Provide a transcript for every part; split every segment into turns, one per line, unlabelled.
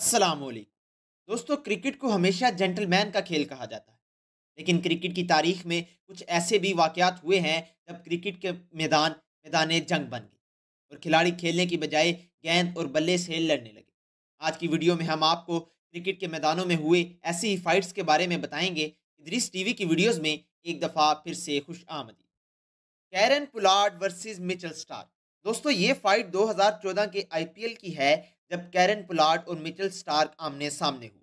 असलम दोस्तों क्रिकेट को हमेशा जेंटलमैन का खेल कहा जाता है लेकिन क्रिकेट की तारीख में कुछ ऐसे भी वाकयात हुए हैं जब क्रिकेट के मैदान मैदान जंग बन गई और खिलाड़ी खेलने की बजाय गेंद और बल्ले से लड़ने लगे आज की वीडियो में हम आपको क्रिकेट के मैदानों में हुए ऐसी ही फाइट्स के बारे में बताएंगे टी टीवी की वीडियोज़ में एक दफ़ा फिर से खुश आमदी Kieron Pollard versus Mitchell Starc दोस्तों ये फाइट 2014 के आईपीएल की है जब कैरन पोलार्ड और मिचल स्टार्क आमने सामने हुए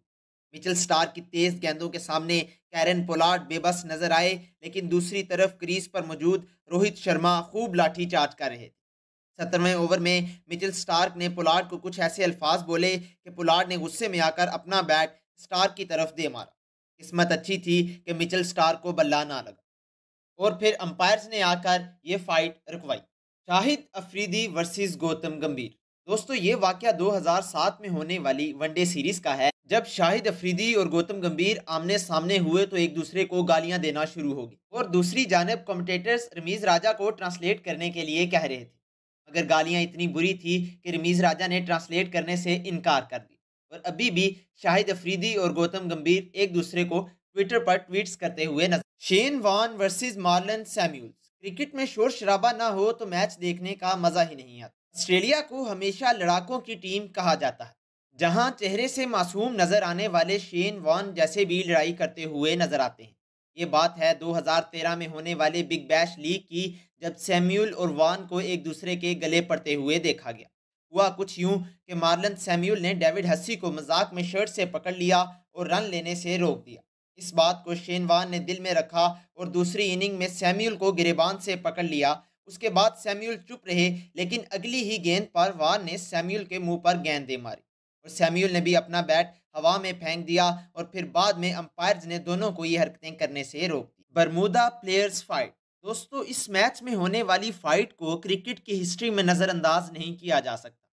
मिचल स्टार की तेज गेंदों के सामने कैरन पोलार्ड बेबस नजर आए लेकिन दूसरी तरफ क्रीज पर मौजूद रोहित शर्मा खूब लाठी चार्ज कर रहे थे सत्रहवें ओवर में मिचल स्टार्क ने पोलार्ड को कुछ ऐसे अल्फाज बोले कि पोलार्ड ने गुस्से में आकर अपना बैट स्टार्क की तरफ दे मारा किस्मत अच्छी थी कि मिचल स्टार्क को बल्ला ना लगा और फिर अंपायर्स ने आकर ये फाइट रुकवाई शाहिद अफरीदी वर्सेस गौतम गंभीर दोस्तों ये वाक्य 2007 में होने वाली वनडे सीरीज का है जब शाहिद अफरीदी और गौतम गंभीर आमने सामने हुए तो एक दूसरे को गालियां देना शुरू होगी और दूसरी जानब कमेंटेटर्स रमीज राजा को ट्रांसलेट करने के लिए कह रहे थे मगर गालियां इतनी बुरी थी कि रमीज राजा ने ट्रांसलेट करने से इनकार कर दी और अभी भी शाहिद अफरीदी और गौतम गंभीर एक दूसरे को ट्विटर पर ट्वीट्स करते हुए नजर Shane Warne versus Marlon Samuels cricket में शोर शराबा ना हो तो मैच देखने का मजा ही नहीं आता ऑस्ट्रेलिया को हमेशा लड़ाकों की टीम कहा जाता है जहां चेहरे से मासूम नजर आने वाले शेन वॉन जैसे भी लड़ाई करते हुए नजर आते हैं ये बात है 2013 में होने वाले बिग बैश लीग की जब सैम्यूल और वॉन को एक दूसरे के गले पड़ते हुए देखा गया हुआ कुछ यूं कि मार्लन सैम्यूल ने डेविड हस्सी को मजाक में शर्ट से पकड़ लिया और रन लेने से रोक दिया इस बात को शेनवान ने दिल में रखा और दूसरी इनिंग में सैम्यूल को गिरेबान से पकड़ लिया उसके बाद सैम्यूल चुप रहे लेकिन अगली ही गेंद पर वार ने सैम्यूल के मुंह पर गेंदें मारी और सैम्यूल ने भी अपना बैट हवा में फेंक दिया और फिर बाद में अंपायर ने दोनों को ये हरकतें करने से रोक दी बरमूदा प्लेयर्स फाइट दोस्तों इस मैच में होने वाली फाइट को क्रिकेट की हिस्ट्री में नज़रअंदाज नहीं किया जा सकता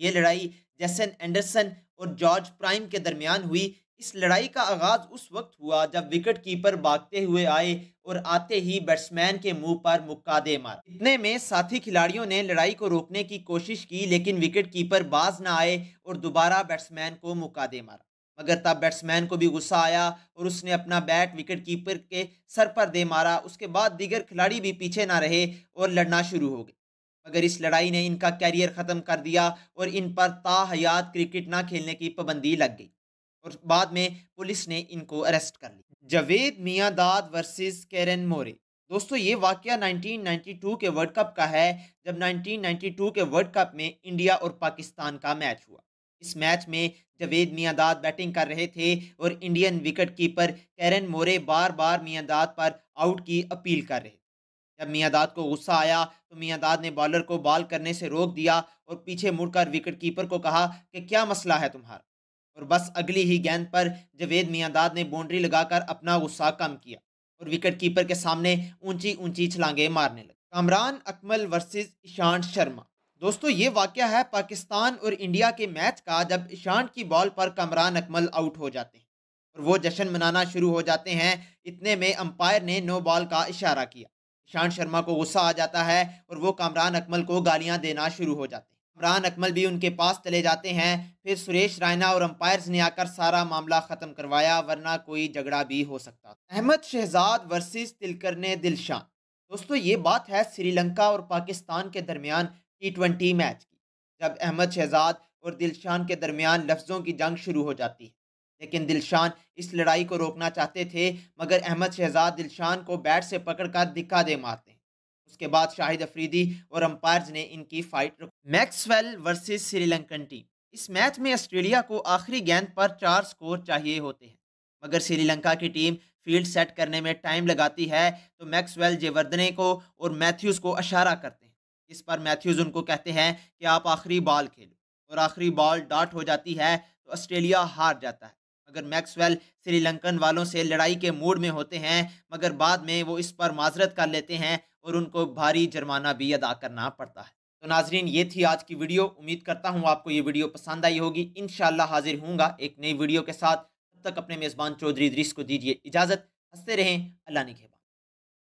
ये लड़ाई जैसन एंडरसन और जॉर्ज प्राइम के दरमियान हुई इस लड़ाई का आगाज उस वक्त हुआ जब विकेट कीपर भागते हुए आए और आते ही बैट्समैन के मुंह पर मुक्का दे मार इतने में साथी खिलाड़ियों ने लड़ाई को रोकने की कोशिश की लेकिन विकेट कीपर बाज ना आए और दोबारा बैट्समैन को मुक्का दे मारा मगर तब बैट्समैन को भी गुस्सा आया और उसने अपना बैट विकेट कीपर के सर पर दे मारा उसके बाद दीगर खिलाड़ी भी पीछे ना रहे और लड़ना शुरू हो गए मगर इस लड़ाई ने इनका कैरियर ख़त्म कर दिया और इन पर ताहयात क्रिकेट ना खेलने की पाबंदी लग गई और बाद में पुलिस ने इनको अरेस्ट कर लिया जावेद मियाँ दाद वर्सेस कैरन मोरे दोस्तों ये वाक़ 1992 के वर्ल्ड कप का है जब 1992 के वर्ल्ड कप में इंडिया और पाकिस्तान का मैच हुआ इस मैच में मियाँ दाद बैटिंग कर रहे थे और Indian wicket keeper Kiran More बार बार दाद पर आउट की अपील कर रहे थे जब दाद को गुस्सा आया तो दाद ने बॉलर को बॉल करने से रोक दिया और पीछे मुड़कर विकेट कीपर को कहा कि क्या मसला है तुम्हारा और बस अगली ही गेंद पर जवेद मियादाद ने बाउंड्री लगाकर अपना गुस्सा कम किया और विकेट कीपर के सामने ऊंची ऊंची छलांगे मारने लगे कामरान अकमल वर्सेस ईशान शर्मा दोस्तों ये वाक़ है पाकिस्तान और इंडिया के मैच का जब ईशान की बॉल पर कामरान अकमल आउट हो जाते हैं और वो जश्न मनाना शुरू हो जाते हैं इतने में अंपायर ने नो बॉल का इशारा किया ईशान शर्मा को गुस्सा आ जाता है और वो कामरान अकमल को गालियाँ देना शुरू हो जाते हैं इमरान अकमल भी उनके पास चले जाते हैं फिर सुरेश रायना और अंपायर्स ने आकर सारा मामला ख़त्म करवाया वरना कोई झगड़ा भी हो सकता था अहमद शहजाद वर्सेस तिलकर ने दिलशान दोस्तों ये बात है श्रीलंका और पाकिस्तान के दरमियान टी ट्वेंटी मैच की जब अहमद शहजाद और दिलशान के दरमियान लफ्ज़ों की जंग शुरू हो जाती है लेकिन दिलशान इस लड़ाई को रोकना चाहते थे मगर अहमद शहजाद दिलशान को बैट से पकड़कर दिखा दे मारते हैं उसके बाद शाहिद अफरीदी और अम्पायर ने इनकी fight Maxwell versus Sri Lankan team इस मैच में ऑस्ट्रेलिया को आखिरी गेंद पर चार स्कोर चाहिए होते हैं मगर श्रीलंका की टीम फील्ड सेट करने में टाइम लगाती है तो मैक्सवेल जेवर्दने को और मैथ्यूज़ को इशारा करते हैं इस पर मैथ्यूज़ उनको कहते हैं कि आप आखिरी बॉल खेलो और आखिरी बॉल डॉट हो जाती है तो ऑस्ट्रेलिया हार जाता है मगर मैक्सवेल श्रीलंकन वालों से लड़ाई के मूड में होते हैं मगर बाद में वो इस पर माजरत कर लेते हैं और उनको भारी जुर्माना भी अदा करना पड़ता है तो नाजरीन ये थी आज की वीडियो उम्मीद करता हूँ आपको ये वीडियो पसंद आई होगी इन हाजिर होंगे एक नई वीडियो के साथ तब तक अपने मेज़बान चौधरी दृश्य को दीजिए इजाज़त हंसते रहें अल्लाह ने